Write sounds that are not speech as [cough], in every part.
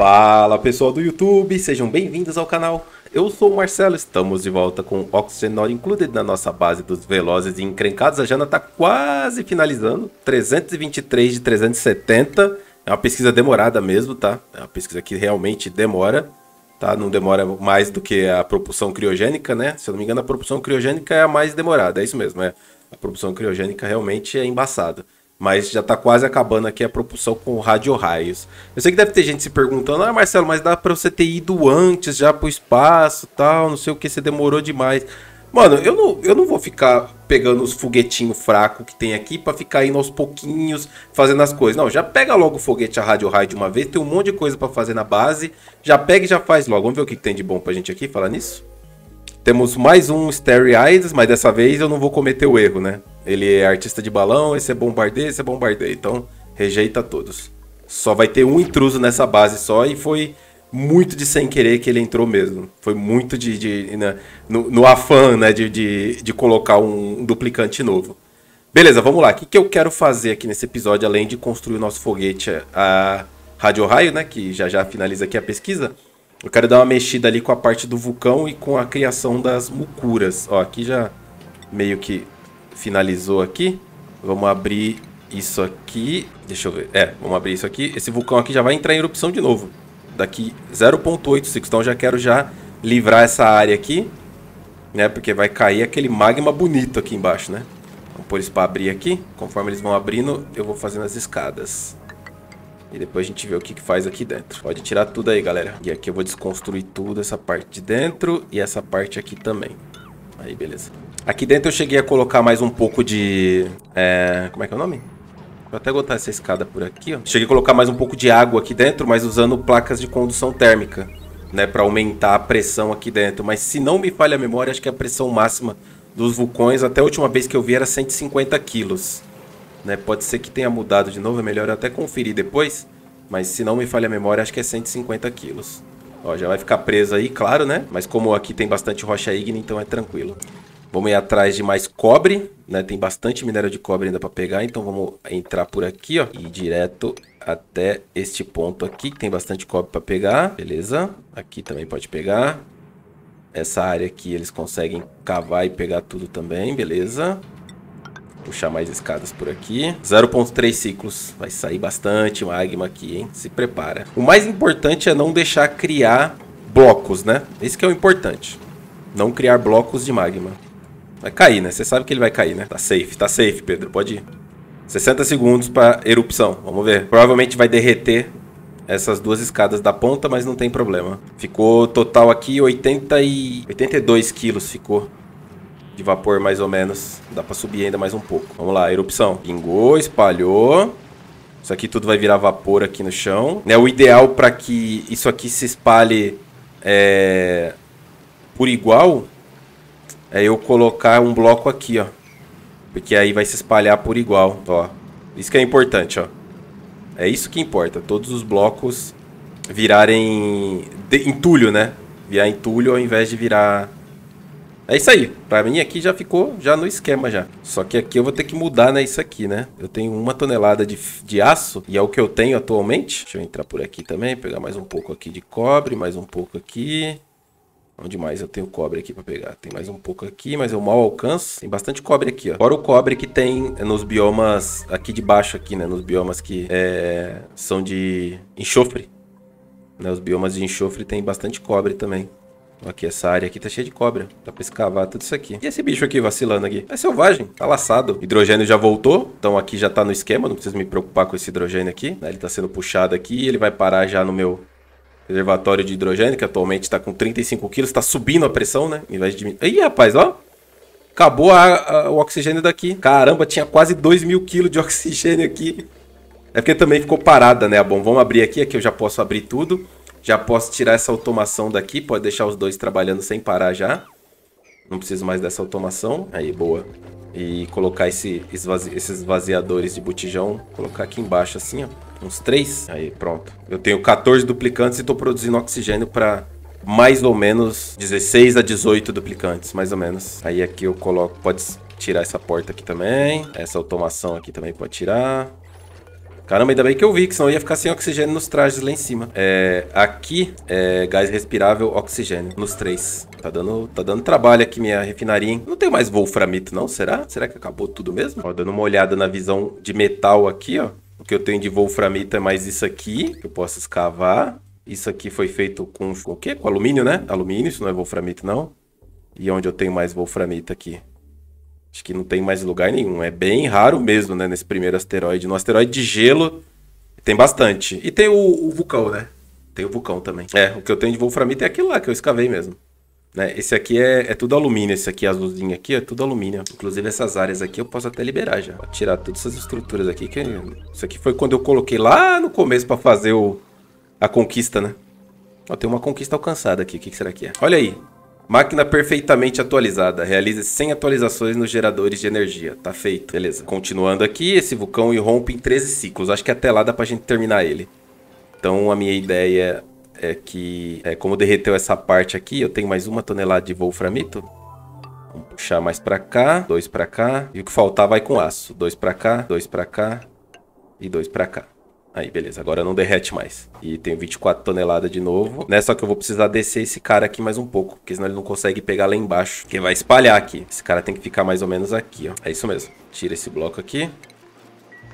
Fala pessoal do YouTube, sejam bem-vindos ao canal. Eu sou o Marcelo, estamos de volta com Oxygen Not Included na nossa base dos Velozes e Encrencados. A Jana está quase finalizando, 323 de 370. É uma pesquisa demorada mesmo, tá? É uma pesquisa que realmente demora, tá? Não demora mais do que a propulsão criogênica, né? Se eu não me engano, a propulsão criogênica é a mais demorada, é isso mesmo, é. A propulsão criogênica realmente é embaçada mas já está quase acabando aqui a propulsão com rádio raios. Eu sei que deve ter gente se perguntando: "Ah, Marcelo, mas dá para você ter ido antes já pro espaço, tal, não sei o que você demorou demais". Mano, eu não, eu não vou ficar pegando os foguetinhos fracos que tem aqui para ficar indo aos pouquinhos fazendo as coisas. Não, já pega logo o foguete a rádio raio de uma vez, tem um monte de coisa para fazer na base. Já pega e já faz logo. Vamos ver o que tem de bom pra gente aqui falar nisso? Temos mais um Starry Eyes, mas dessa vez eu não vou cometer o erro, né? Ele é artista de balão, esse é bombardeio, esse é bombardeio. Então, rejeita todos. Só vai ter um intruso nessa base só e foi muito de sem querer que ele entrou mesmo. Foi muito de, de né, no, no, afã né, de, de, de colocar um, duplicante novo. Beleza, vamos lá. O que, que eu quero fazer aqui nesse episódio, além de construir o nosso foguete é, a Rádio Raio, né, que já já finaliza aqui a pesquisa? Eu quero dar uma mexida ali com a parte do vulcão e com a criação das mucuras. Ó, aqui já meio que finalizou aqui. Vamos abrir isso aqui. Deixa eu ver. É, vamos abrir isso aqui. Esse vulcão aqui já vai entrar em erupção de novo. Daqui 0.85. Então já quero já livrar essa área aqui. Né, porque vai cair aquele magma bonito aqui embaixo, né? Vamos pôr isso para abrir aqui. Conforme eles vão abrindo, eu vou fazendo as escadas. E depois a gente vê o que, que faz aqui dentro. Pode tirar tudo aí, galera. E aqui eu vou desconstruir tudo, essa parte de dentro e essa parte aqui também. Aí, beleza. Aqui dentro eu cheguei a colocar mais um pouco de... É, como é que é o nome? Vou até botar essa escada por aqui, ó. Cheguei a colocar mais um pouco de água aqui dentro, mas usando placas de condução térmica, né? para aumentar a pressão aqui dentro. Mas se não me falha a memória, acho que é a pressão máxima dos vulcões, até a última vez que eu vi, era 150 quilos. Né? Pode ser que tenha mudado de novo, é melhor eu até conferir depois. Mas se não me falha a memória, acho que é 150 quilos. Ó, já vai ficar preso aí, claro, né? Mas como aqui tem bastante rocha ígnea, então é tranquilo. Vamos ir atrás de mais cobre, né? Tem bastante minério de cobre ainda para pegar, então vamos entrar por aqui, ó, e direto até este ponto aqui, que tem bastante cobre para pegar. Beleza? Aqui também pode pegar. Essa área aqui eles conseguem cavar e pegar tudo também, beleza? Puxar mais escadas por aqui. 0.3 ciclos. Vai sair bastante magma aqui, hein? Se prepara. O mais importante é não deixar criar blocos, né? Esse que é o importante. Não criar blocos de magma. Vai cair, né? Você sabe que ele vai cair, né? Tá safe, tá safe, Pedro. Pode ir. 60 segundos para erupção. Vamos ver. Provavelmente vai derreter essas duas escadas da ponta, mas não tem problema. Ficou total aqui 80 e 82 quilos ficou de vapor mais ou menos. Dá para subir ainda mais um pouco. Vamos lá, erupção. Pingou, espalhou. Isso aqui tudo vai virar vapor aqui no chão. Né, o ideal para que isso aqui se espalhe é, por igual é eu colocar um bloco aqui, ó. Porque aí vai se espalhar por igual, ó. Isso que é importante, ó. É isso que importa, todos os blocos virarem de, entulho, né? Virar entulho ao invés de virar... É isso aí, pra mim aqui já ficou já no esquema já. Só que aqui eu vou ter que mudar, né, isso aqui, né? Eu tenho uma tonelada de, de aço e é o que eu tenho atualmente. Deixa eu entrar por aqui também, pegar mais um pouco aqui de cobre, mais um pouco aqui. Onde mais eu tenho cobre aqui para pegar? Tem mais um pouco aqui, mas eu mal alcanço. Tem bastante cobre aqui, ó. Fora o cobre que tem nos biomas aqui de baixo aqui, né? Nos biomas que é, são de enxofre. Né? Os biomas de enxofre tem bastante cobre também. Aqui, essa área aqui tá cheia de cobra. Dá pra escavar tudo isso aqui. E esse bicho aqui vacilando aqui? É selvagem, tá laçado. Hidrogênio já voltou, então aqui já tá no esquema, não preciso me preocupar com esse hidrogênio aqui. Né? Ele tá sendo puxado aqui ele vai parar já no meu reservatório de hidrogênio, que atualmente está com 35 quilos, está subindo a pressão, né? Em vez de. Ih, rapaz, ó. Acabou a, a, o oxigênio daqui. Caramba, tinha quase 2 mil quilos de [laughs] oxigênio aqui. É porque também ficou parada, né? Bom, vamos abrir aqui. Aqui eu já posso abrir tudo. Já posso tirar essa automação daqui. Pode deixar os dois trabalhando sem parar já não preciso mais dessa automação. Aí, boa. E colocar esse, esvazi esses esvaziadores de botijão, colocar aqui embaixo assim, ó. Uns três. Aí, pronto. Eu tenho 14 duplicantes e estou produzindo oxigênio para mais ou menos 16 a 18 duplicantes, mais ou menos. Aí aqui eu coloco, pode tirar essa porta aqui também. Essa automação aqui também pode tirar. Caramba, ainda bem que eu vi, que senão ia ficar sem oxigênio nos trajes lá em cima. É, aqui, é, gás respirável, oxigênio, nos três. Tá dando, tá dando trabalho aqui minha refinaria, hein? Não tem mais wolframito, não? Será? Será que acabou tudo mesmo? Ó, dando uma olhada na visão de metal aqui, ó. O que eu tenho de wolframito é mais isso aqui, que eu posso escavar. Isso aqui foi feito com, com o quê? Com alumínio, né? Alumínio, isso não é wolframito, não. E onde eu tenho mais wolframito aqui? Acho que não tem mais lugar nenhum. É bem raro mesmo, né? Nesse primeiro asteroide. No asteroide de gelo, tem bastante. E tem o, o vulcão, né? Tem o vulcão também. É, o que eu tenho de wolframita é aquilo lá que eu escavei mesmo. Né? Esse aqui é, é tudo alumínio, esse aqui azulzinho aqui é tudo alumínio. Inclusive essas áreas aqui eu posso até liberar já. Vou tirar todas essas estruturas aqui. Que... Isso aqui foi quando eu coloquei lá no começo para fazer o... a conquista, né? Ó, tem uma conquista alcançada aqui. O que, que será que é? Olha aí. Máquina perfeitamente atualizada. Realize 100 atualizações nos geradores de energia. Tá feito. Beleza. Continuando aqui, esse vulcão irrompe em 13 ciclos. Acho que até lá dá pra gente terminar ele. Então a minha ideia é que, é, como derreteu essa parte aqui, eu tenho mais uma tonelada de wolframito. Vamos puxar mais pra cá, dois pra cá. E o que faltar vai com aço. Dois pra cá, dois pra cá e dois pra cá. Aí, beleza, agora não derrete mais. E tenho 24 toneladas de novo, né? Só que eu vou precisar descer esse cara aqui mais um pouco, porque senão ele não consegue pegar lá embaixo, porque vai espalhar aqui. Esse cara tem que ficar mais ou menos aqui, ó. É isso mesmo. Tira esse bloco aqui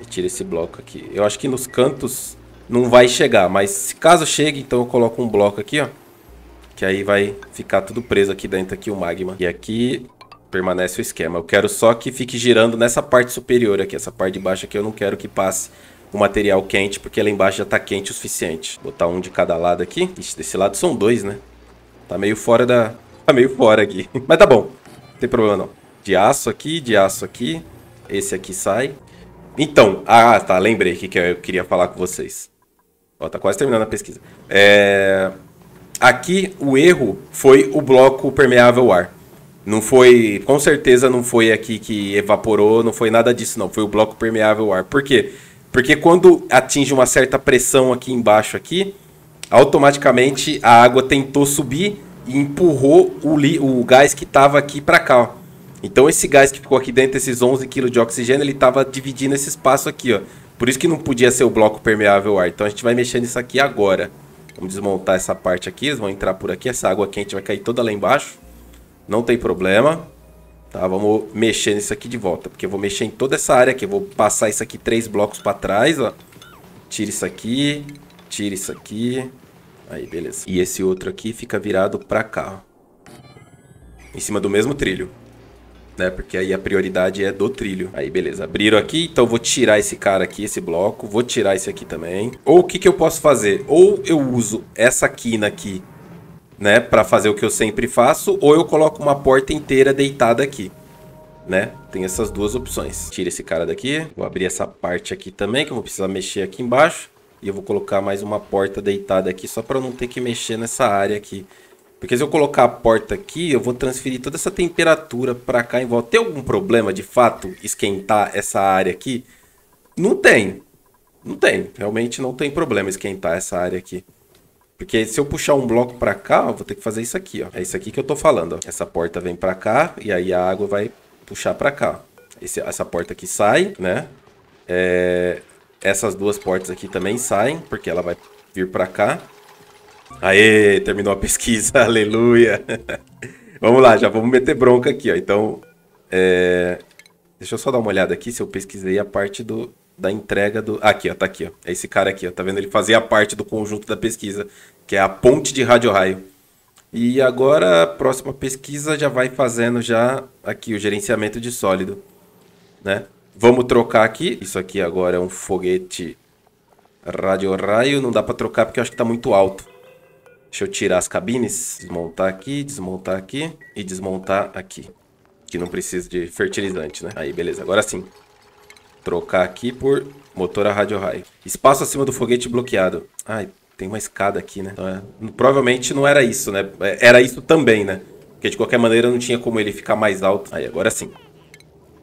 e tira esse bloco aqui. Eu acho que nos cantos não vai chegar, mas se caso chegue, então eu coloco um bloco aqui, ó. Que aí vai ficar tudo preso aqui dentro aqui o magma. E aqui permanece o esquema. Eu quero só que fique girando nessa parte superior aqui. Essa parte de baixo aqui eu não quero que passe o material quente, porque lá embaixo já tá quente o suficiente. Vou botar um de cada lado aqui. Ixi, desse lado são dois, né? Tá meio fora da... Tá meio fora aqui. [laughs] Mas tá bom. Não tem problema, não. De aço aqui, de aço aqui. Esse aqui sai. Então, ah, tá, lembrei o que, que eu queria falar com vocês. Ó, tá quase terminando a pesquisa. É... Aqui, o erro foi o bloco permeável ar. Não foi, com certeza não foi aqui que evaporou, não foi nada disso não. Foi o bloco permeável ar. Por quê? Porque porque quando atinge uma certa pressão aqui embaixo aqui, automaticamente a água tentou subir e empurrou o, li, o gás que estava aqui para cá. Ó. Então esse gás que ficou aqui dentro, esses 11 kg de oxigênio, ele estava dividindo esse espaço aqui. Ó. Por isso que não podia ser o bloco permeável ao ar. Então a gente vai mexer nisso aqui agora. Vamos desmontar essa parte aqui, eles vão entrar por aqui. Essa água quente vai cair toda lá embaixo. Não tem problema. Tá, vamos mexer nisso aqui de volta, porque eu vou mexer em toda essa área aqui. Eu vou passar isso aqui três blocos para trás, ó. Tira isso aqui, tira isso aqui. Aí, beleza. E esse outro aqui fica virado para cá, ó. Em cima do mesmo trilho. Né, porque aí a prioridade é do trilho. Aí, beleza. Abriram aqui, então eu vou tirar esse cara aqui, esse bloco. Vou tirar esse aqui também. Ou o que, que eu posso fazer? Ou eu uso essa quina aqui né, para fazer o que eu sempre faço, ou eu coloco uma porta inteira deitada aqui, né? Tem essas duas opções. Tira esse cara daqui, vou abrir essa parte aqui também, que eu vou precisar mexer aqui embaixo, e eu vou colocar mais uma porta deitada aqui, só para não ter que mexer nessa área aqui. Porque se eu colocar a porta aqui, eu vou transferir toda essa temperatura para cá em volta. Tem algum problema, de fato, esquentar essa área aqui? Não tem. Não tem. Realmente não tem problema esquentar essa área aqui. Porque se eu puxar um bloco para cá, ó, vou ter que fazer isso aqui, ó. É isso aqui que eu tô falando, ó. Essa porta vem para cá e aí a água vai puxar para cá. Esse, essa porta aqui sai, né? É, essas duas portas aqui também saem, porque ela vai vir para cá. Aê, terminou a pesquisa, [laughs] aleluia. [laughs] vamos lá, já vamos meter bronca aqui, ó. Então, é... deixa eu só dar uma olhada aqui se eu pesquisei a parte do, da entrega do. Ah, aqui, ó, tá aqui, ó. É esse cara aqui, ó. Tá vendo? Ele fazia parte do conjunto da pesquisa, que é a ponte de rádio-raio. E agora a próxima pesquisa já vai fazendo já aqui o gerenciamento de sólido, né? Vamos trocar aqui. Isso aqui agora é um foguete rádio-raio. Não dá para trocar porque eu acho que tá muito alto. Deixa eu tirar as cabines, desmontar aqui, desmontar aqui e desmontar aqui. Que não precisa de fertilizante, né? Aí, beleza. Agora sim. Trocar aqui por motor a rádio raio. Espaço acima do foguete bloqueado. Ai, tem uma escada aqui, né? Então, é... Provavelmente não era isso, né? É, era isso também, né? Porque de qualquer maneira não tinha como ele ficar mais alto. Aí, agora sim.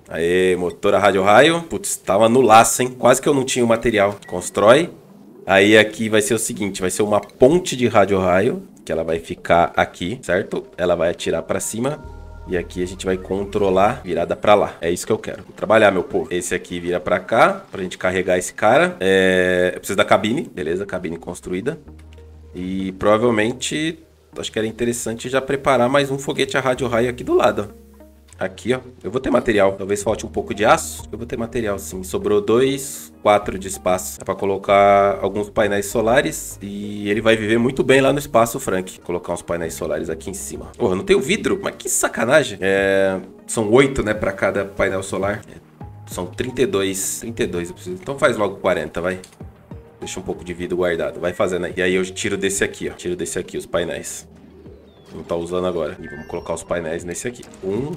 Aê, motor a rádio raio. Putz, tava no laço, hein? Quase que eu não tinha o material. Constrói. Aí aqui vai ser o seguinte, vai ser uma ponte de rádio raio, que ela vai ficar aqui, certo? Ela vai atirar para cima e aqui a gente vai controlar virada para lá. É isso que eu quero. Vou trabalhar, meu povo. Esse aqui vira para cá, pra gente carregar esse cara. É... Eu preciso da cabine, beleza? Cabine construída. E provavelmente, acho que era interessante já preparar mais um foguete a rádio raio aqui do lado, Aqui, ó. Eu vou ter material. Talvez falte um pouco de aço. Eu vou ter material, sim. Sobrou dois, quatro de espaço. É pra colocar alguns painéis solares. E ele vai viver muito bem lá no espaço, Frank. Vou colocar uns painéis solares aqui em cima. Porra, não não tenho vidro? Mas que sacanagem. É... São oito, né, pra cada painel solar. É, são 32. 32 eu preciso. Então faz logo 40, vai. Deixa um pouco de vidro guardado. Vai fazendo aí. E aí eu tiro desse aqui, ó. Tiro desse aqui os painéis vou estar tá usando agora. E vamos colocar os painéis nesse aqui. Um,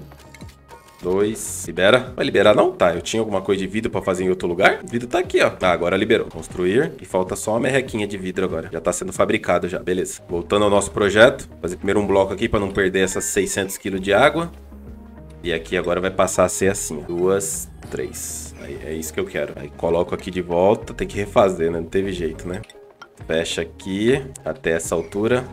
dois, libera. Vai liberar não? Tá, eu tinha alguma coisa de vidro pra fazer em outro lugar? O vidro tá aqui, ó. Tá, agora liberou. Construir e falta só uma merrequinha de vidro agora. Já tá sendo fabricado já, beleza. Voltando ao nosso projeto, fazer primeiro um bloco aqui pra não perder essas 600 kg de água. E aqui agora vai passar a ser assim, duas, três. Aí, é isso que eu quero. Aí coloco aqui de volta, tem que refazer, né? Não teve jeito, né? Fecha aqui até essa altura.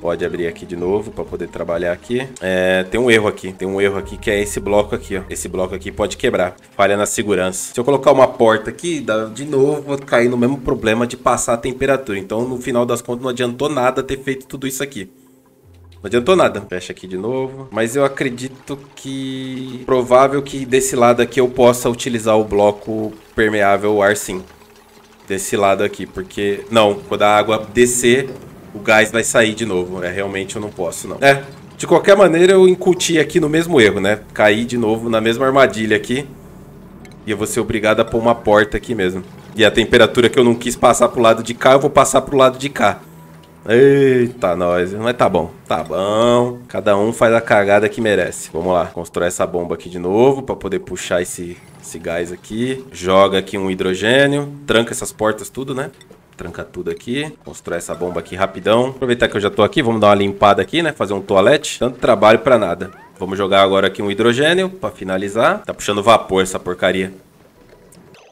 Pode abrir aqui de novo para poder trabalhar aqui. É, tem um erro aqui, tem um erro aqui que é esse bloco aqui, ó. Esse bloco aqui pode quebrar, falha na segurança. Se eu colocar uma porta aqui, de novo vou cair no mesmo problema de passar a temperatura. Então, no final das contas, não adiantou nada ter feito tudo isso aqui. Não adiantou nada. Fecha aqui de novo. Mas eu acredito que... Provável que desse lado aqui eu possa utilizar o bloco permeável ar sim. Desse lado aqui, porque... Não, quando a água descer, o gás vai sair de novo. É, realmente eu não posso, não. É, de qualquer maneira eu incuti aqui no mesmo erro, né? Caí de novo na mesma armadilha aqui. E eu vou ser obrigado a pôr uma porta aqui mesmo. E a temperatura que eu não quis passar pro lado de cá, eu vou passar pro lado de cá. Eita, nós. Mas tá bom. Tá bom. Cada um faz a cagada que merece. Vamos lá. Constrói essa bomba aqui de novo pra poder puxar esse, esse gás aqui. Joga aqui um hidrogênio. Tranca essas portas tudo, né? tranca tudo aqui. Construir essa bomba aqui rapidão. Aproveitar que eu já tô aqui, vamos dar uma limpada aqui, né? Fazer um toalete. Tanto trabalho pra nada. Vamos jogar agora aqui um hidrogênio pra finalizar. Tá puxando vapor essa porcaria.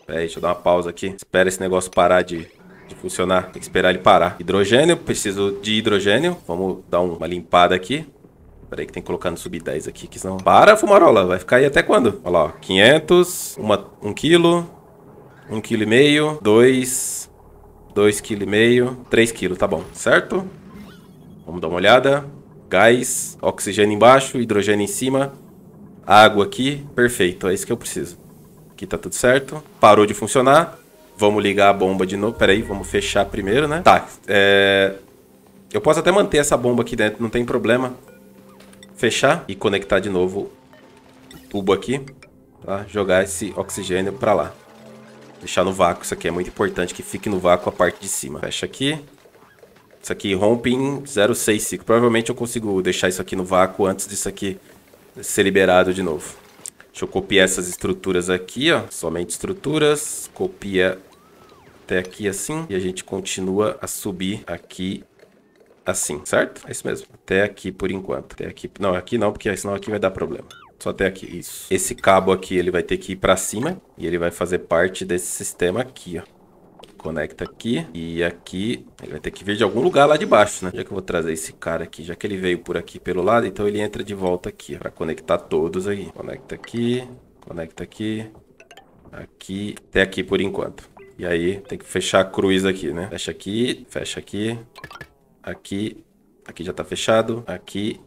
Peraí, deixa eu dar uma pausa aqui. Espera esse negócio parar de, de funcionar. Tem que esperar ele parar. Hidrogênio, preciso de hidrogênio. Vamos dar uma limpada aqui. Peraí que tem que colocar no sub 10 aqui, que senão... Para, fumarola, vai ficar aí até quando? Olha lá, ó, 500, 1 um quilo, 1,5 um quilo e meio, 2, 2,5 kg, 3 kg, tá bom, certo? Vamos dar uma olhada. Gás, oxigênio embaixo, hidrogênio em cima, água aqui, perfeito, é isso que eu preciso. Aqui tá tudo certo. Parou de funcionar. Vamos ligar a bomba de novo. Pera aí, vamos fechar primeiro, né? Tá, é... Eu posso até manter essa bomba aqui dentro, não tem problema. Fechar e conectar de novo o tubo aqui. Tá? Jogar esse oxigênio pra lá. Deixar no vácuo. Isso aqui é muito importante que fique no vácuo a parte de cima. Fecha aqui. Isso aqui rompe em 065. Provavelmente eu consigo deixar isso aqui no vácuo antes disso aqui ser liberado de novo. Deixa eu copiar essas estruturas aqui, ó. Somente estruturas. Copia até aqui assim. E a gente continua a subir aqui assim, certo? É isso mesmo. Até aqui por enquanto. Até aqui. Não, aqui não, porque senão aqui vai dar problema. Só até aqui, isso. Esse cabo aqui, ele vai ter que ir pra cima e ele vai fazer parte desse sistema aqui, ó. Conecta aqui e aqui ele vai ter que vir de algum lugar lá de baixo, né? Já que eu vou trazer esse cara aqui, já que ele veio por aqui pelo lado, então ele entra de volta aqui, pra conectar todos aí. Conecta aqui, conecta aqui, aqui, até aqui por enquanto. E aí tem que fechar a cruz aqui, né? Fecha aqui, fecha aqui, aqui, aqui já tá fechado, aqui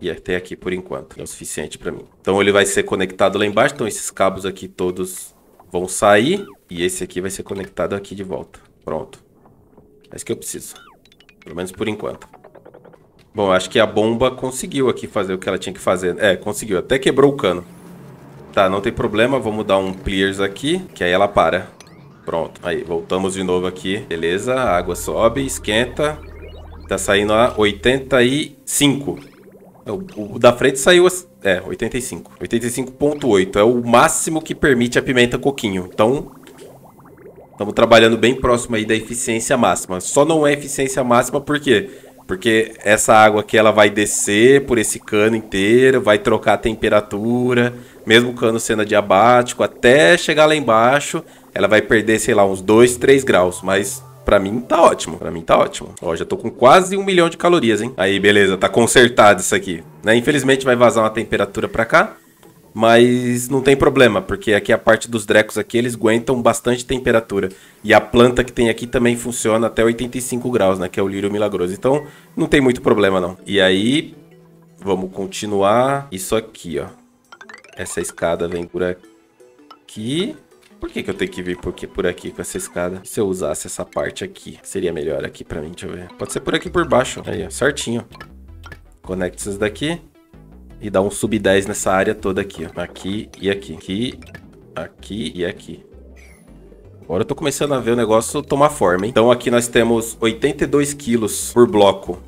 e até aqui por enquanto, é o suficiente para mim. Então ele vai ser conectado lá embaixo, então esses cabos aqui todos vão sair e esse aqui vai ser conectado aqui de volta. Pronto. É isso que eu preciso. Pelo menos por enquanto. Bom, acho que a bomba conseguiu aqui fazer o que ela tinha que fazer. É, conseguiu. Até quebrou o cano. Tá, não tem problema. Vamos dar um clears aqui, que aí ela para. Pronto. Aí, voltamos de novo aqui. Beleza, a água sobe, esquenta. Tá saindo a 85. O, o, da frente saiu. É, 85. 85,8. É o máximo que permite a pimenta coquinho. Então. Estamos trabalhando bem próximo aí da eficiência máxima. Só não é eficiência máxima por quê? Porque essa água aqui ela vai descer por esse cano inteiro, vai trocar a temperatura, mesmo o cano sendo adiabático, até chegar lá embaixo, ela vai perder, sei lá, uns 2, 3 graus. Mas Pra mim tá ótimo, pra mim tá ótimo. Ó, já tô com quase um milhão de calorias, hein? Aí, beleza, tá consertado isso aqui. Né? Infelizmente vai vazar uma temperatura pra cá, mas não tem problema, porque aqui a parte dos drecos aqui, eles aguentam bastante temperatura. E a planta que tem aqui também funciona até 85 graus, né? Que é o lírio milagroso. Então, não tem muito problema, não. E aí, vamos continuar. Isso aqui, ó. Essa escada vem por aqui. Por que, que eu tenho que vir por, aqui, por aqui com essa escada? se eu usasse essa parte aqui? Seria melhor aqui pra mim, deixa eu ver. Pode ser por aqui por baixo. Aí, ó, certinho. Conecta esses daqui. E dá um sub 10 nessa área toda aqui, ó. Aqui e aqui. Aqui, aqui e aqui. Agora eu tô começando a ver o negócio tomar forma, hein? Então aqui nós temos 82 quilos por bloco.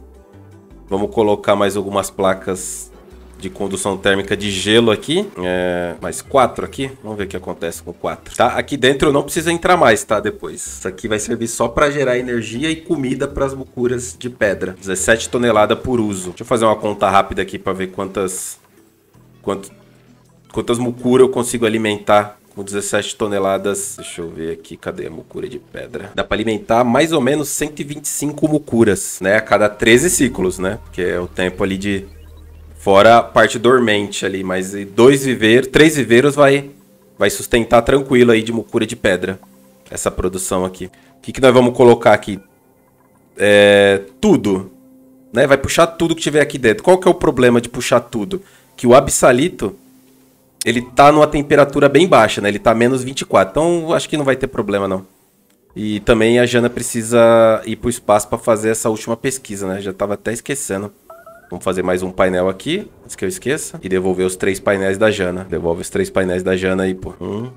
Vamos colocar mais algumas placas de condução térmica de gelo aqui. É, mais quatro aqui. Vamos ver o que acontece com quatro. Tá? Aqui dentro eu não preciso entrar mais, tá? Depois. Isso aqui vai servir só para gerar energia e comida para as mucuras de pedra. 17 toneladas por uso. Deixa eu fazer uma conta rápida aqui para ver quantas... Quanto, quantas mucuras eu consigo alimentar com 17 toneladas. Deixa eu ver aqui, cadê a mucura de pedra? Dá para alimentar mais ou menos 125 mucuras, né? A cada 13 ciclos, né? Porque é o tempo ali de Fora a parte dormente ali, mas dois viveiros, três viveiros vai, vai sustentar tranquilo aí de mucura de pedra essa produção aqui. O que, que nós vamos colocar aqui? É, tudo, né? Vai puxar tudo que tiver aqui dentro. Qual que é o problema de puxar tudo? Que o absalito, ele tá numa temperatura bem baixa, né? Ele tá menos 24, então acho que não vai ter problema não. E também a Jana precisa ir pro espaço para fazer essa última pesquisa, né? Já tava até esquecendo. Vamos fazer mais um painel aqui, antes que eu esqueça. E devolver os três painéis da Jana. Devolve os três painéis da Jana aí, pô. Um,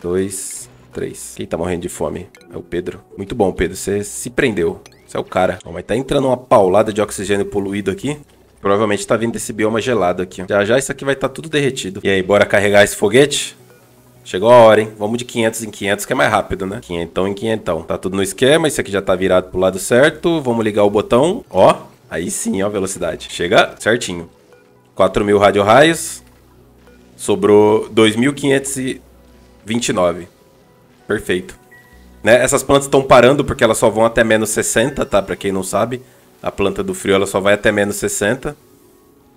dois, três. Quem tá morrendo de fome? É o Pedro. Muito bom, Pedro. Você se prendeu. Você é o cara. Ó, mas tá entrando uma paulada de oxigênio poluído aqui. Provavelmente tá vindo desse bioma gelado aqui. Já já isso aqui vai estar tá tudo derretido. E aí, bora carregar esse foguete? Chegou a hora, hein? Vamos de 500 em 500, que é mais rápido, né? 500 em 500. Tá tudo no esquema, isso aqui já tá virado pro lado certo. Vamos ligar o botão. Ó, Aí sim, ó, velocidade. Chega certinho. 4.000 mil raios. Sobrou 2.529. Perfeito. Né? Essas plantas estão parando porque elas só vão até menos 60, tá? Pra quem não sabe, a planta do frio ela só vai até menos 60.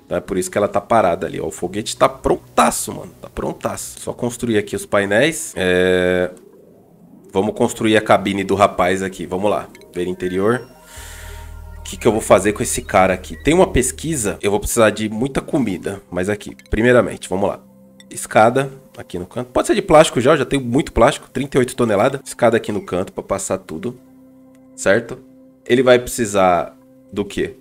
Então é por isso que ela tá parada ali. Ó, o foguete tá prontaço, mano. Tá prontaço. Só construir aqui os painéis. É... Vamos construir a cabine do rapaz aqui. Vamos lá. Ver interior que, que eu vou fazer com esse cara aqui? Tem uma pesquisa, eu vou precisar de muita comida. Mas aqui, primeiramente, vamos lá. Escada aqui no canto. Pode ser de plástico já, eu já tenho muito plástico, 38 toneladas. Escada aqui no canto para passar tudo, certo? Ele vai precisar do quê?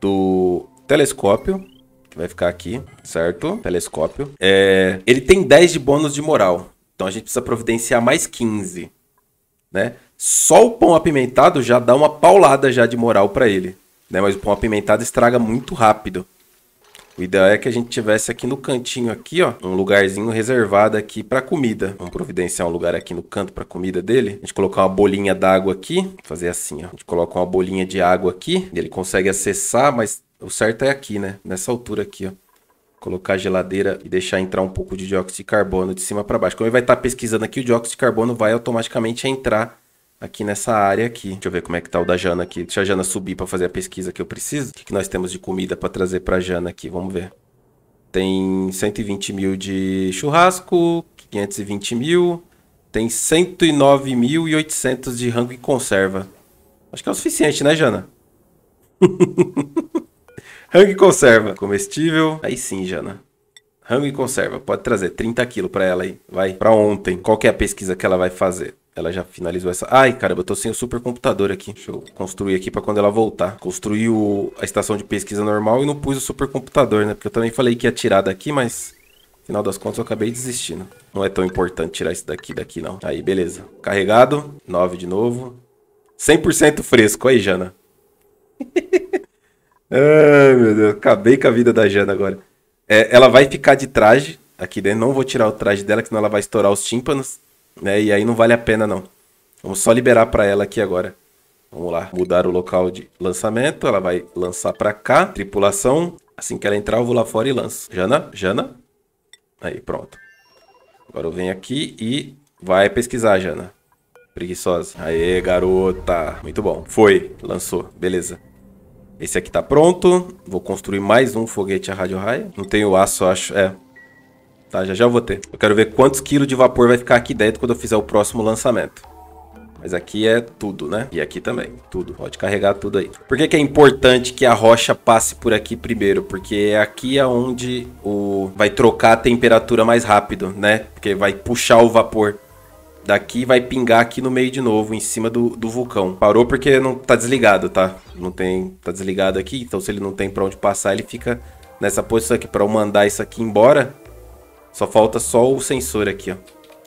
Do telescópio, que vai ficar aqui, certo? Telescópio. É... Ele tem 10 de bônus de moral, então a gente precisa providenciar mais 15, né? Só o pão apimentado já dá uma paulada já de moral para ele. Né? Mas o pão apimentado estraga muito rápido. O ideal é que a gente tivesse aqui no cantinho aqui, ó, um lugarzinho reservado aqui para comida. Vamos providenciar um lugar aqui no canto para comida dele. A gente colocar uma bolinha d'água aqui, fazer assim, ó. A gente coloca uma bolinha de água aqui, ele consegue acessar, mas o certo é aqui, né? Nessa altura aqui, ó. Colocar a geladeira e deixar entrar um pouco de dióxido de carbono de cima para baixo. Como ele vai estar tá pesquisando aqui, o dióxido de carbono vai automaticamente entrar aqui nessa área aqui. Deixa eu ver como é que tá o da Jana aqui. Deixa a Jana subir para fazer a pesquisa que eu preciso. O que, que nós temos de comida para trazer para Jana aqui? Vamos ver. Tem 120 mil de churrasco, 520 mil. Tem 109.800 de rango e conserva. Acho que é o suficiente, né, Jana? [laughs] rango e conserva. Comestível. Aí sim, Jana. Rango e conserva. Pode trazer 30 quilos para ela aí. Vai, para ontem. Qual é a pesquisa que ela vai fazer? Ela já finalizou essa. Ai, caramba, eu tô sem o supercomputador aqui. Deixa eu construir aqui pra quando ela voltar. Construí o... a estação de pesquisa normal e não pus o supercomputador, né? Porque eu também falei que ia tirar daqui, mas... Final das contas, eu acabei desistindo. Não é tão importante tirar isso daqui daqui, não. Aí, beleza. Carregado. 9 de novo. 100% fresco. Aí, Jana. [laughs] Ai, meu Deus. Acabei com a vida da Jana agora. É, ela vai ficar de traje aqui dentro. Não vou tirar o traje dela, senão ela vai estourar os tímpanos né? E aí não vale a pena não. Vamos só liberar para ela aqui agora. Vamos lá, mudar o local de lançamento. Ela vai lançar para cá. Tripulação. Assim que ela entrar, eu vou lá fora e lanço. Jana, Jana. Aí, pronto. Agora eu venho aqui e vai pesquisar, Jana. Preguiçosa. Aê, garota. Muito bom. Foi, lançou. Beleza. Esse aqui tá pronto. Vou construir mais um foguete a rádio raio. Não tenho aço, acho. É, tá? Já já vou ter. Eu quero ver quantos quilos de vapor vai ficar aqui dentro quando eu fizer o próximo lançamento. Mas aqui é tudo, né? E aqui também, tudo. Pode carregar tudo aí. Por que, que é importante que a rocha passe por aqui primeiro? Porque aqui é onde o... vai trocar a temperatura mais rápido, né? Porque vai puxar o vapor daqui vai pingar aqui no meio de novo, em cima do, do vulcão. Parou porque não tá desligado, tá? Não tem, tá desligado aqui, então se ele não tem para onde passar, ele fica nessa posição aqui para eu mandar isso aqui embora. Só falta só o sensor aqui, ó.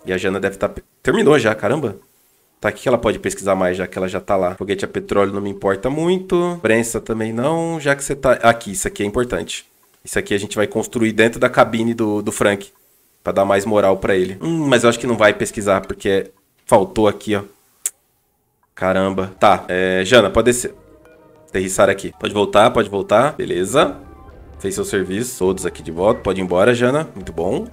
E a Jana deve estar... Tá... Terminou já, caramba. Tá, aqui que ela pode pesquisar mais, já que ela já tá lá? Foguete a petróleo não me importa muito. Prensa também não, já que você tá... Aqui, isso aqui é importante. Isso aqui a gente vai construir dentro da cabine do, do Frank. Pra dar mais moral pra ele. Hum, mas eu acho que não vai pesquisar, porque faltou aqui, ó. Caramba. Tá, é, Jana, pode descer. Aterrissar aqui. Pode voltar, pode voltar. Beleza fez seu serviço, todos aqui de volta. Pode ir embora, Jana. Muito bom.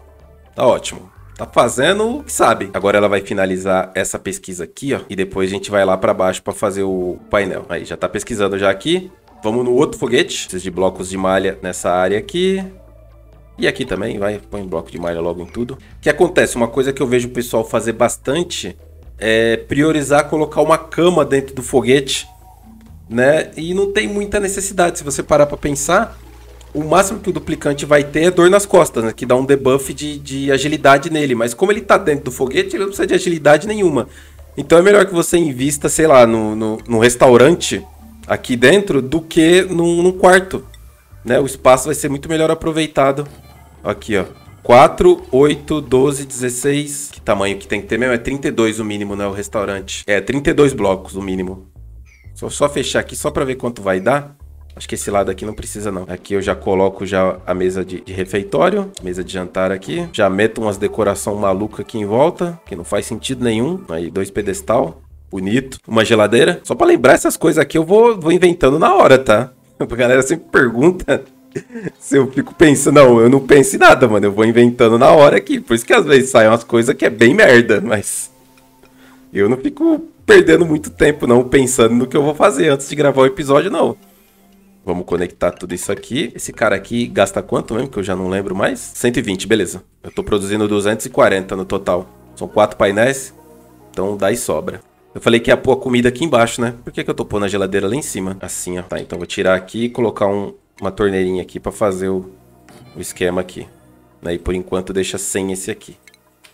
Tá ótimo. Tá fazendo o que sabe. Agora ela vai finalizar essa pesquisa aqui, ó. E depois a gente vai lá para baixo para fazer o painel. Aí, já tá pesquisando já aqui. Vamos no outro foguete. Preciso de blocos de malha nessa área aqui. E aqui também, vai, põe bloco de malha logo em tudo. O que acontece? Uma coisa que eu vejo o pessoal fazer bastante é priorizar colocar uma cama dentro do foguete, né? E não tem muita necessidade. Se você parar para pensar, o máximo que o duplicante vai ter é dor nas costas, né? Que dá um debuff de, de agilidade nele. Mas como ele tá dentro do foguete, ele não precisa de agilidade nenhuma. Então é melhor que você invista, sei lá, no, no, no restaurante aqui dentro do que num, num, quarto. Né? O espaço vai ser muito melhor aproveitado. Aqui, ó. 4, 8, 12, 16. Que tamanho que tem que ter mesmo? É 32 o mínimo, né? O restaurante. É, 32 blocos o mínimo. Só, só fechar aqui só pra ver quanto vai dar. Acho que esse lado aqui não precisa não. Aqui eu já coloco já a mesa de, de refeitório, mesa de jantar aqui. Já meto umas decoração maluca aqui em volta, que não faz sentido nenhum. Aí dois pedestal, bonito. Uma geladeira. Só para lembrar essas coisas aqui eu vou, vou inventando na hora, tá? [laughs] A galera sempre pergunta [laughs] se eu fico pensando, não, eu não penso em nada, mano. Eu vou inventando na hora aqui. Por isso que às vezes saem umas coisas que é bem merda, mas eu não fico perdendo muito tempo não pensando no que eu vou fazer antes de gravar o episódio, não. Vamos conectar tudo isso aqui. Esse cara aqui gasta quanto mesmo, que eu já não lembro mais? 120, beleza. Eu tô produzindo 240 no total. São quatro painéis, então dá e sobra. Eu falei que ia pôr a comida aqui embaixo, né? Por que, que eu tô pondo a geladeira lá em cima? Assim, ó. Tá, então vou tirar aqui e colocar um, uma torneirinha aqui pra fazer o, o esquema aqui. Né? E por enquanto deixa sem esse aqui.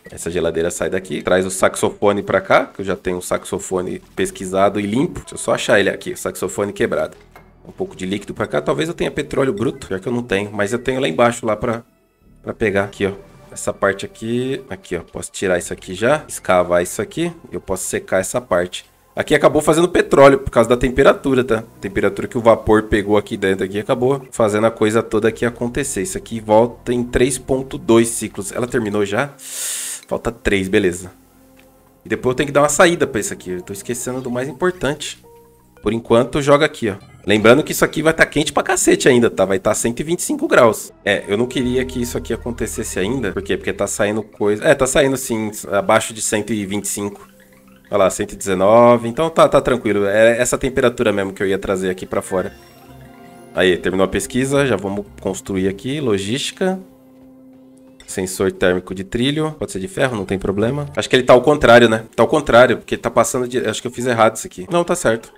Essa geladeira sai daqui, traz o saxofone pra cá, que eu já tenho um saxofone pesquisado e limpo. Deixa eu só achar ele aqui, saxofone quebrado um pouco de líquido para cá. Talvez eu tenha petróleo bruto, já que eu não tenho. Mas eu tenho lá embaixo, lá para pegar aqui, ó. Essa parte aqui, aqui, ó. Posso tirar isso aqui já, escavar isso aqui. Eu posso secar essa parte. Aqui acabou fazendo petróleo por causa da temperatura, tá? A temperatura que o vapor pegou aqui dentro aqui acabou fazendo a coisa toda aqui acontecer. Isso aqui volta em 3.2 ciclos. Ela terminou já? Falta 3, beleza. E depois eu tenho que dar uma saída pra isso aqui. Eu tô esquecendo do mais importante. Por enquanto, joga aqui, ó. Lembrando que isso aqui vai estar tá quente pra cacete ainda, tá? Vai estar tá 125 graus. É, eu não queria que isso aqui acontecesse ainda. Por quê? Porque tá saindo coisa. É, tá saindo assim, abaixo de 125. Olha lá, 119. Então tá, tá tranquilo. É essa temperatura mesmo que eu ia trazer aqui pra fora. Aí, terminou a pesquisa. Já vamos construir aqui. Logística. Sensor térmico de trilho. Pode ser de ferro, não tem problema. Acho que ele tá ao contrário, né? Tá ao contrário, porque tá passando de... Acho que eu fiz errado isso aqui. Não, tá certo.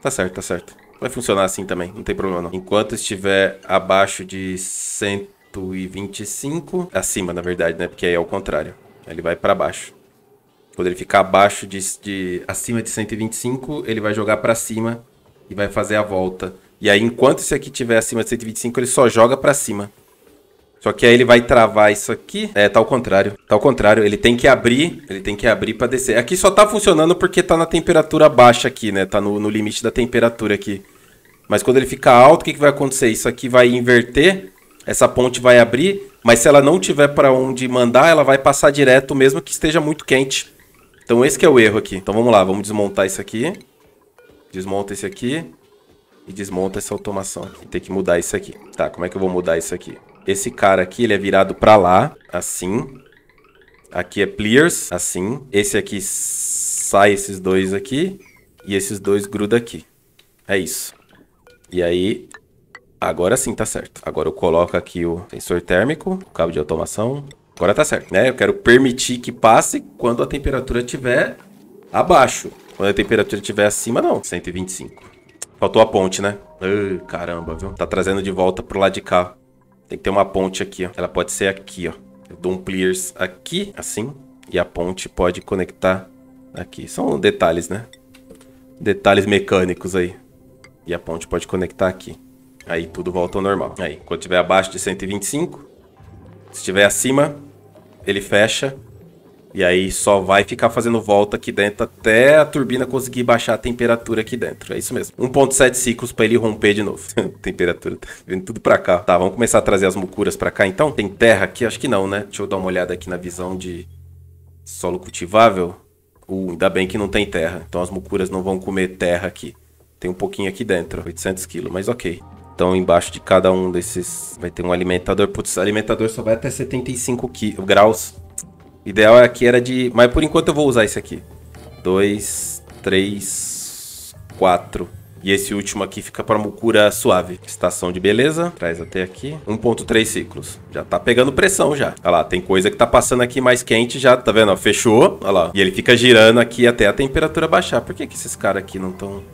Tá certo, tá certo. Vai funcionar assim também, não tem problema não. Enquanto estiver abaixo de 125, acima na verdade, né? Porque aí é o contrário. Ele vai para baixo. Quando ele ficar abaixo de, de acima de 125, ele vai jogar para cima e vai fazer a volta. E aí enquanto esse aqui estiver acima de 125, ele só joga para cima. Só que aí ele vai travar isso aqui. É, tá ao contrário. Tá ao contrário. Ele tem que abrir. Ele tem que abrir pra descer. Aqui só tá funcionando porque tá na temperatura baixa aqui, né? Tá no, no limite da temperatura aqui. Mas quando ele ficar alto, o que, que vai acontecer? Isso aqui vai inverter. Essa ponte vai abrir. Mas se ela não tiver para onde mandar, ela vai passar direto, mesmo que esteja muito quente. Então esse que é o erro aqui. Então vamos lá, vamos desmontar isso aqui. Desmonta esse aqui. E desmonta essa automação. Tem que mudar isso aqui. Tá, como é que eu vou mudar isso aqui? Esse cara aqui, ele é virado para lá, assim. Aqui é Pliers, assim. Esse aqui sai esses dois aqui. E esses dois gruda aqui. É isso. E aí, agora sim tá certo. Agora eu coloco aqui o sensor térmico, o cabo de automação. Agora tá certo, né? Eu quero permitir que passe quando a temperatura estiver abaixo. Quando a temperatura estiver acima, não. 125. Faltou a ponte, né? caramba, viu? Tá trazendo de volta pro lado de cá tem que ter uma ponte aqui, ó. Ela pode ser aqui, ó. Eu dou um pliers aqui, assim. E a ponte pode conectar aqui. São detalhes, né? Detalhes mecânicos aí. E a ponte pode conectar aqui. Aí tudo volta ao normal. Aí, quando estiver abaixo de 125, se estiver acima, ele fecha e aí só vai ficar fazendo volta aqui dentro até a turbina conseguir baixar a temperatura aqui dentro. É isso mesmo. 1.7 ciclos para ele romper de novo. [laughs] temperatura tá vindo tudo para cá. Tá, vamos começar a trazer as mucuras para cá então. Tem terra aqui? Acho que não, né? Deixa eu dar uma olhada aqui na visão de solo cultivável. Uh, ainda bem que não tem terra. Então as mucuras não vão comer terra aqui. Tem um pouquinho aqui dentro, 800 quilos, mas ok. Então, embaixo de cada um desses vai ter um alimentador. Putz, alimentador só vai até 75 graus ideal aqui é era de. Mas por enquanto eu vou usar esse aqui. Dois, três, quatro. E esse último aqui fica para mucura suave. Estação de beleza. Traz até aqui. 1.3 ciclos. Já tá pegando pressão já. Olha lá, tem coisa que tá passando aqui mais quente já. Tá vendo? Fechou. Olha lá. E ele fica girando aqui até a temperatura baixar. Por que, que esses caras aqui não estão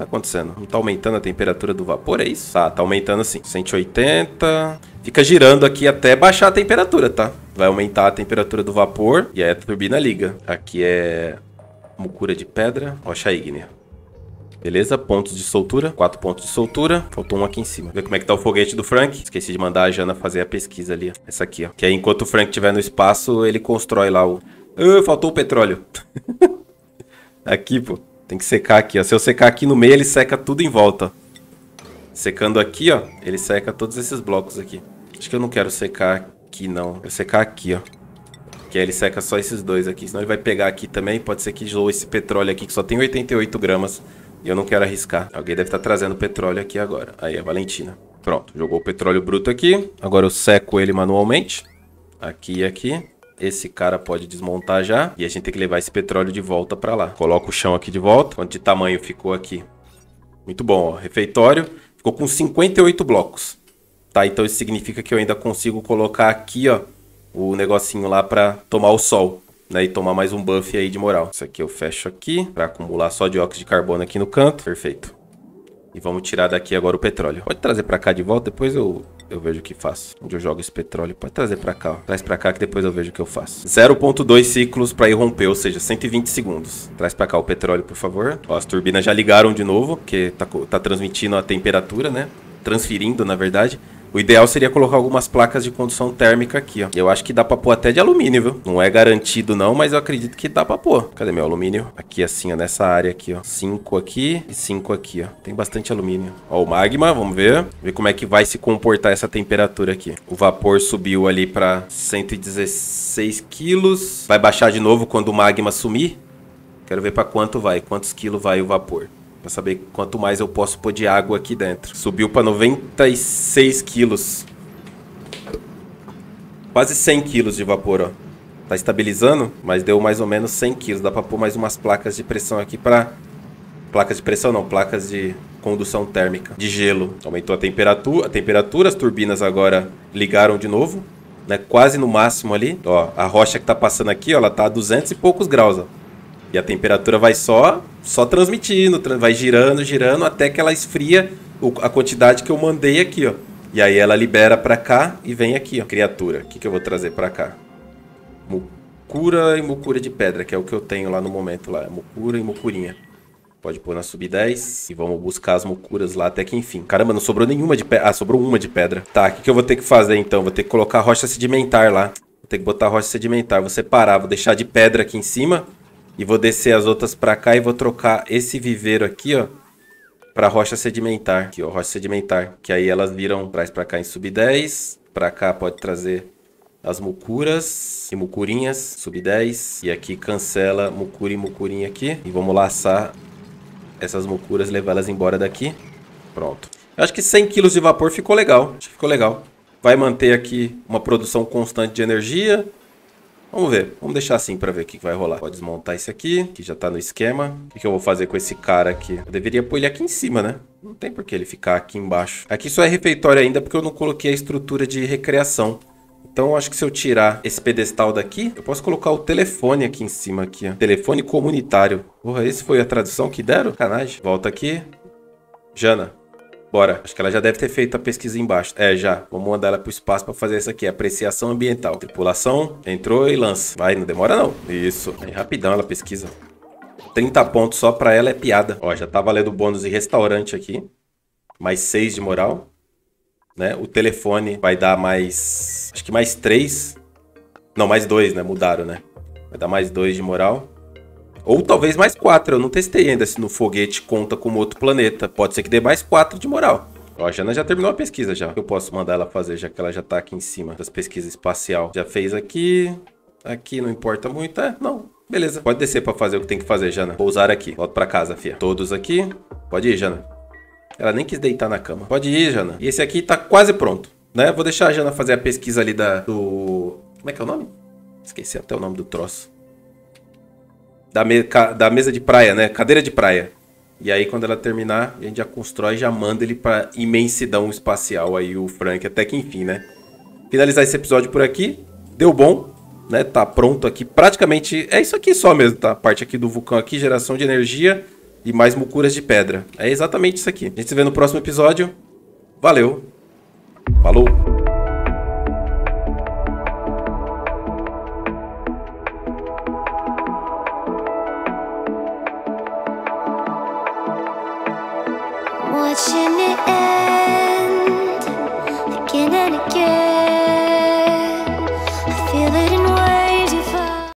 tá acontecendo? Não tá aumentando a temperatura do vapor, é isso? Tá, tá aumentando assim. 180. Fica girando aqui até baixar a temperatura, tá? Vai aumentar a temperatura do vapor e aí a turbina liga. Aqui é mucura de pedra, rocha ígnea. Beleza, pontos de soltura, quatro pontos de soltura, faltou um aqui em cima. Ver como é que tá o foguete do Frank. Esqueci de mandar a Jana fazer a pesquisa ali, essa aqui, ó. Que aí enquanto o Frank estiver no espaço, ele constrói lá o... Uh, faltou o petróleo. [laughs] aqui, pô. Tem que secar aqui, ó. Se eu secar aqui no meio, ele seca tudo em volta. Secando aqui, ó, ele seca todos esses blocos aqui. Acho que eu não quero secar aqui, não. Eu secar aqui, ó. Que aí ele seca só esses dois aqui. Senão ele vai pegar aqui também. Pode ser que zoe esse petróleo aqui, que só tem 88 gramas. E eu não quero arriscar. Alguém deve estar trazendo petróleo aqui agora. Aí, a Valentina. Pronto, jogou o petróleo bruto aqui. Agora eu seco ele manualmente. Aqui e aqui esse cara pode desmontar já. E a gente tem que levar esse petróleo de volta para lá. Coloca o chão aqui de volta. Quanto de tamanho ficou aqui? Muito bom, ó. Refeitório. Ficou com 58 blocos. Tá, então isso significa que eu ainda consigo colocar aqui, ó, o negocinho lá para tomar o sol. Né, e tomar mais um buff aí de moral. Isso aqui eu fecho aqui. para acumular só dióxido de carbono aqui no canto. Perfeito. E vamos tirar daqui agora o petróleo. Pode trazer para cá de volta, depois eu eu vejo o que faço. Onde eu jogo esse petróleo. Pode trazer pra cá, ó. Traz pra cá que depois eu vejo o que eu faço. 0.2 ciclos pra ir romper, ou seja, 120 segundos. Traz pra cá o petróleo, por favor. Ó, as turbinas já ligaram de novo, porque tá, tá transmitindo a temperatura, né? Transferindo, na verdade. O ideal seria colocar algumas placas de condução térmica aqui, ó. Eu acho que dá pra pôr até de alumínio, viu? Não é garantido não, mas eu acredito que dá pra pôr. Cadê meu alumínio? Aqui assim, ó, nessa área aqui, ó. Cinco aqui e cinco aqui, ó. Tem bastante alumínio. Ó, o magma, vamos ver. Ver como é que vai se comportar essa temperatura aqui. O vapor subiu ali pra 116 quilos. Vai baixar de novo quando o magma sumir. Quero ver pra quanto vai, quantos quilos vai o vapor para saber quanto mais eu posso pôr de água aqui dentro. Subiu para 96 quilos. Quase 100 quilos de vapor, ó. Tá estabilizando, mas deu mais ou menos 100 quilos. Dá para pôr mais umas placas de pressão aqui para Placas de pressão não, placas de condução térmica, de gelo. Aumentou a temperatura, a temperatura as turbinas agora ligaram de novo, né? Quase no máximo ali. Ó, a rocha que tá passando aqui, ó, ela tá a 200 e poucos graus, ó. E a temperatura vai só só transmitindo, vai girando, girando, até que ela esfria a quantidade que eu mandei aqui, ó. E aí ela libera para cá e vem aqui, ó. Criatura, o que, que eu vou trazer para cá? Mucura e mucura de pedra, que é o que eu tenho lá no momento lá. Mucura e mucurinha. Pode pôr na sub 10 e vamos buscar as mucuras lá até que enfim. Caramba, não sobrou nenhuma de pedra. Ah, sobrou uma de pedra. Tá, o que, que eu vou ter que fazer então? Vou ter que colocar rocha sedimentar lá. Vou ter que botar rocha sedimentar. Vou separar, vou deixar de pedra aqui em cima e vou descer as outras pra cá e vou trocar esse viveiro aqui, ó. Pra rocha sedimentar. Aqui, ó, rocha sedimentar. Que aí elas viram, traz pra cá em sub 10. Pra cá pode trazer as mucuras e mucurinhas, sub 10. E aqui cancela mucura e mucurinha aqui. E vamos laçar essas mucuras, levá-las embora daqui. Pronto. Eu acho que 100 kg de vapor ficou legal. Acho que ficou legal. Vai manter aqui uma produção constante de energia. Vamos ver. Vamos deixar assim para ver o que vai rolar. Pode desmontar esse aqui, que já tá no esquema. O que, que eu vou fazer com esse cara aqui? Eu deveria pôr ele aqui em cima, né? Não tem por que ele ficar aqui embaixo. Aqui só é refeitório ainda porque eu não coloquei a estrutura de recreação. Então, acho que se eu tirar esse pedestal daqui, eu posso colocar o telefone aqui em cima, aqui, ó. Telefone comunitário. Porra, esse foi a tradução que deram? Canagem. Volta aqui. Jana, Bora. Acho que ela já deve ter feito a pesquisa embaixo. É, já. Vamos mandar ela pro espaço para fazer isso aqui. Apreciação ambiental. Tripulação, entrou e lança. Vai, não demora não. Isso. rapidão ela pesquisa. 30 pontos só pra ela é piada. Ó, já tá valendo bônus de restaurante aqui. Mais 6 de moral. Né? O telefone vai dar mais... Acho que mais 3. Não, mais 2, né? Mudaram, né? Vai dar mais 2 de moral. Ou talvez mais quatro. Eu não testei ainda se no foguete conta como outro planeta. Pode ser que dê mais quatro de moral. Ó, a Jana já terminou a pesquisa já. Eu posso mandar ela fazer, já que ela já tá aqui em cima das pesquisas espacial. Já fez aqui. Aqui não importa muito. É, não. Beleza. Pode descer pra fazer o que tem que fazer, Jana. Vou usar aqui. Volto pra casa, fia. Todos aqui. Pode ir, Jana. Ela nem quis deitar na cama. Pode ir, Jana. E esse aqui tá quase pronto, né? Vou deixar a Jana fazer a pesquisa ali da... Do... Como é que é o nome? Esqueci até o nome do troço da, me, da mesa de praia, né? Cadeira de praia. E aí, quando ela terminar, a gente já constrói, já manda ele pra imensidão espacial aí, o Frank, até que enfim, né? Finalizar esse episódio por aqui. Deu bom, né? Tá pronto aqui. Praticamente é isso aqui só mesmo, tá? A parte aqui do vulcão aqui, geração de energia e mais mucuras de pedra. É exatamente isso aqui. A gente se vê no próximo episódio. Valeu. Falou.